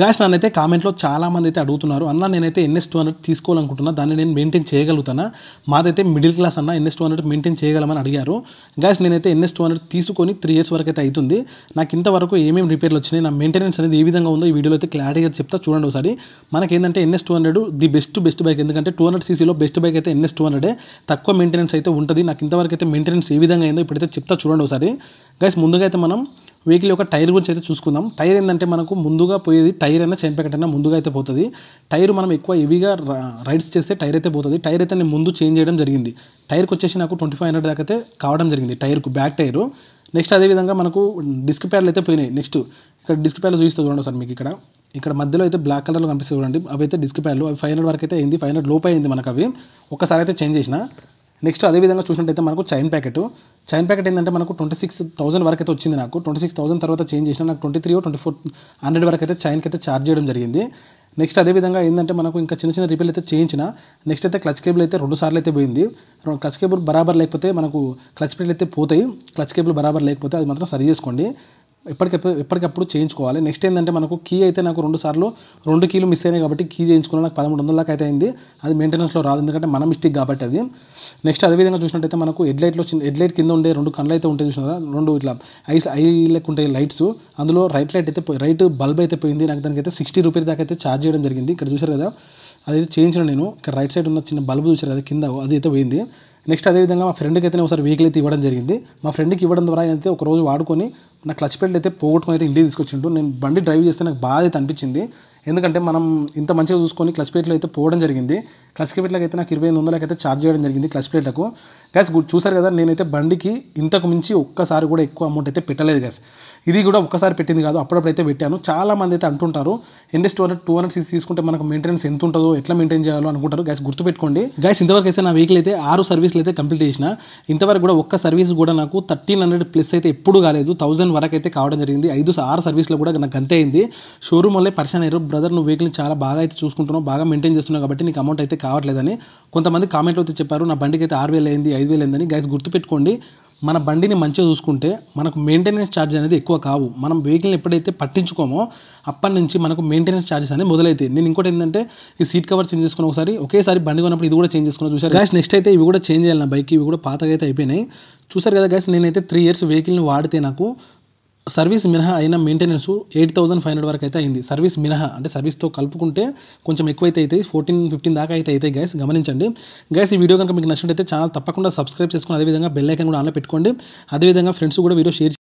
guys నన్నైతే కామెంట్లో చాలామంది అయితే అడుగుతున్నారు అన్న నేనైతే ఎన్ఎస్ టూ హండ్రెడ్ తీసుకోవాలనుకుంటున్నా దాన్ని నేను మెయింటైన్ చేయగలుగుతానా మాదైతే మిడిల్ క్లాస్ అన్న ఎన్ఎస్ టూ హండ్రెడ్ మెయింటైన్ చేయగలమని అడిగారు గాయస్ నేనైతే ఎన్ఎస్ టూ హండ్రెడ్ తీసుకొని త్రీ ఇయర్స్ వరకు అయితే అవుతుంది నాకు ఇంతవరకు ఏమేమి రిపేర్లు వచ్చినాయి నా మెయింటెనెన్స్ అనేది ఏ విధంగా ఉందో ఈ వీడియోలో అయితే క్లారిటీగా చెప్తా చూడండి ఒకసారి మనకి ఏంటంటే NS two hundred the best best bike ఎందుకంటే టూ హండ్రెడ్ సీసీలో బెస్ట్ బైక్ అయితే ఎన్ఎస్ టూ హండ్రెడే తక్కువ మెయింటెనెన్స్ అయితే ఉంటుంది నాకు ఇంతవరకు అయితే మెయింటెనెన్స్ ఏ విధంగా అయిందో ఇప్పుడైతే చెప్తా చూడండి ఒకసారి గైస్ ముందుగా అయితే మనం వెహికల్ ఒక టైర్ గురించి అయితే చూసుకుందాం టైర్ ఏంటంటే మనకు ముందుగా పోయేది టైర్ అయినా చైన్ ప్యాకెట్ అయినా ముందుగా అయితే పోతుంది టైర్ మనం ఎక్కువ హెవీగా రైడ్స్ చేస్తే టైర్ అయితే పోతుంది టైర్ అయితే నేను ముందు చేంజ్ చేయడం జరిగింది టైర్కి వచ్చేసి నాకు ట్వంటీ ఫైవ్ హండ్రెడ్ దాకా అయితే కావడం జరిగింది టైర్కు బ్యాక్ టైరు నెక్స్ట్ అదేవిధంగా మనకు డిస్క్ ప్యాడ్లు అయితే పోయినాయి నెక్స్ట్ ఇక్కడ డిస్క్ ప్యాడ్లు చూపిస్తే చూడండి సార్ మీకు ఇక్కడ ఇక్కడ మధ్యలో అయితే బ్లాక్ కలర్లో కనిపిస్తుంది చూడండి అవి అయితే డిస్క్ ప్యాడ్లు అవి ఫైవ్ హండ్రెడ్ వరకు అయితే అయింది ఫైవ్ హండ్రెడ్ లోపు అయింది మనకు అవి ఒకసారి అయితే చేంజ్ చేసిన నెక్స్ట్ అదేవిధంగా చూసినట్టయితే మనకు చైన్ ప్యాకెట్ చైన్ ప్యాకెట్ ఏంటంటే మనకు ట్వంటీ సిక్స్ థౌసండ్ వరకు అయితే వచ్చింది నాకు ట్వంటీ సిక్స్ థౌసండ్ తర్వాత చేంజ్ చేసిన నాకు twenty three twenty four hundred వరకు అయితే చైన్కి అయితే ఛార్జ్ చేయడం జరిగింది నెక్స్ట్ అదేవిధంగా ఏంటంటే మనకు ఇంకా చిన్న చిన్న రిపేర్లు అయితే చేయించిన నెక్స్ట్ అయితే క్లచ్ కేబుల్ అయితే రెండు సార్లు అయితే పోయింది క్లచ్ కేబుల్ బరాబర్ లేకపోతే మనకు క్లచ్ ప్లేట్లు అయితే పోతాయి క్లచ్ కేబుల్ బరాబర్ లేకపోతే అది మాత్రం సరి చేసుకోండి ఎప్పటికప్పుడు ఎప్పటికప్పుడు చేయించుకోవాలి నెక్స్ట్ ఏంటంటే మనకు కీ అయితే నాకు రెండు సార్లు రెండు కీలు మిస్ అయినాయి కాబట్టి కీ చేయించుకున్నా నాకు పదమూడు దాకా అయితే అయింది అది మెయింటెనెన్స్లో రాదు ఎందుకంటే మన మిస్టేక్ కాబట్టి అది నెక్స్ట్ అదేవిధంగా చూసినట్టయితే మనకు హెడ్లైట్లో చిన్న హెడ్లైట్ కింద ఉండే రెండు కళ్ళు అయితే ఉంటాయి చూసినా రెండు ఇట్లా ఐస్ ఐ లెక్క ఉంటాయి లైట్స్ అందులో రైట్ లైట్ అయితే రైట్ బల్బ్ అయితే పోయింది నాకు దానికైతే సిక్స్టీ రూపీస్ దాకా అయితే ఛార్జ్ చేయడం జరిగింది ఇక్కడ చూసారు కదా అది చేయించిన నేను ఇక్కడ రైట్ సైడ్ ఉన్న చిన్న బల్బ్ చూసారు కదా కింద అది అయితే పోయింది నెక్స్ట్ అదేవిధంగా మా ఫ్రెండ్కి అయితే ఒకసారి వెహికల్ అయితే ఇవ్వడం జరిగింది మా ఫ్రెండ్కి ఇవ్వడం ద్వారా అయితే ఒక రోజు వాడుకొని నా క్లచ్ పెళ్ళి అయితే పోగొట్టుకుని అయితే ఇంటికి తీసుకొచ్చిండు నేను బండి డ్రైవ్ చేస్తే నాకు బాధ అయితే అనిపించింది ఎందుకంటే మనం ఇంత మంచిగా చూసుకొని క్లచ్ ప్లేట్లు అయితే పోవడం జరిగింది క్లచ్ ప్లేట్లకు అయితే నాకు ఇరవై ఎనిమిది అయితే ఛార్జ్ చేయడం జరిగింది క్లచ్ ప్లేట్లకు గ్యాస్ చూసారు కదా నేనైతే బండికి ఇంతకు మించి ఒక్కసారి కూడా ఎక్కువ అమౌంట్ అయితే పెట్టలేదు గ్యాస్ ఇది కూడా ఒక్కసారి పెట్టింది కాదు అప్పుడప్పుడు అయితే పెట్టాను చాలామంది అయితే అంటుంటారు NS two hundred two hundred six తీసుకుంటే మనకు మెయింటెనెన్స్ ఎంత ఉంటుందో ఎట్లా మెయింటైన్ చేయాలో అనుకుంటారు గ్యాస్ గుర్తుపెట్టుకోండి గ్యాస్ ఇంతవరకు అయితే నా వెహికల్ అయితే ఆరు సర్వీసులు అయితే కంప్లీట్ చేసిన ఇంతవరకు కూడా ఒక్క సర్వీస్ కూడా నాకు థర్టీన్ హండ్రెడ్ ప్లస్ అయితే ఎప్పుడు కాలేదు థౌసండ్ వరకు అయితే కావడం జరిగింది ఐదు ఆరు సర్వీస్లో కూడా నాకు అంతే అయింది షోరూమ్ వల్లే పర్సన్ అయ్యారు బ్రదర్ నువ్వు వెహికల్ చాలా బాగా అయితే చూసుకుంటున్నావు బాగా మెయింటైన్ చేస్తున్నావు కాబట్టి నీకు అమౌంట్ అయితే కావట్లేదని కొంతమంది కామెంట్లో అయితే చెప్పారు నా బండికి అయితే ఆరు వేలు అయింది ఐదు వేలు అయిందని గైస్ గుర్తుపెట్టుకోండి మన బండిని మంచిగా చూసుకుంటే మనకు మెయింటెనెన్స్ ఛార్జ్ అనేది ఎక్కువ కావు మనం వెహికల్ని ఎప్పుడైతే పట్టించుకోమో అప్పటి నుంచి మనకు మెయింటెనెన్స్ ఛార్జెస్ అనేది మొదలైతే నేను ఇంకోటి ఏంటంటే ఈ సీట్ కవర్ చేంజ్ చేసుకుని ఒకసారి ఒకేసారి బండి కొన్నప్పుడు ఇది కూడా చేంజ్ చేసుకున్నాను చూసారు గ్యాస్ నెక్స్ట్ అయితే ఇవి కూడా చేంజ్ చేయాలి నా బైక్ ఇవి కూడా పాతగా అయితే అయిపోయినాయి చూసారు కదా గ్యాస్ నేనైతే త్రీ ఇయర్స్ వెహికల్ని వాడితే నాకు సర్వీస్ మినహా అయిన maintenance eight thousand five hundred వరకు అయితే అయింది సర్వీస్ మినహా అంటే సర్వీస్తో కలుపుకుంటే కొంచెం ఎక్కువైతే అవుతాయి ఫోర్టీన్ ఫిఫ్టీన్ దాకా అయితే అయితే గైస్ గమనించండి గైస్ ఈ వీడియో కనుక మీకు నచ్చినట్టయితే ఛానల్ తప్పకుండా సబ్స్క్రైబ్ చేసుకుని అదేవిధంగా బెల్లైకన్ కూడా ఆన్లో పెట్టుకోండి అదేవిధంగా ఫ్రెండ్స్ కూడా వీడియో షేర్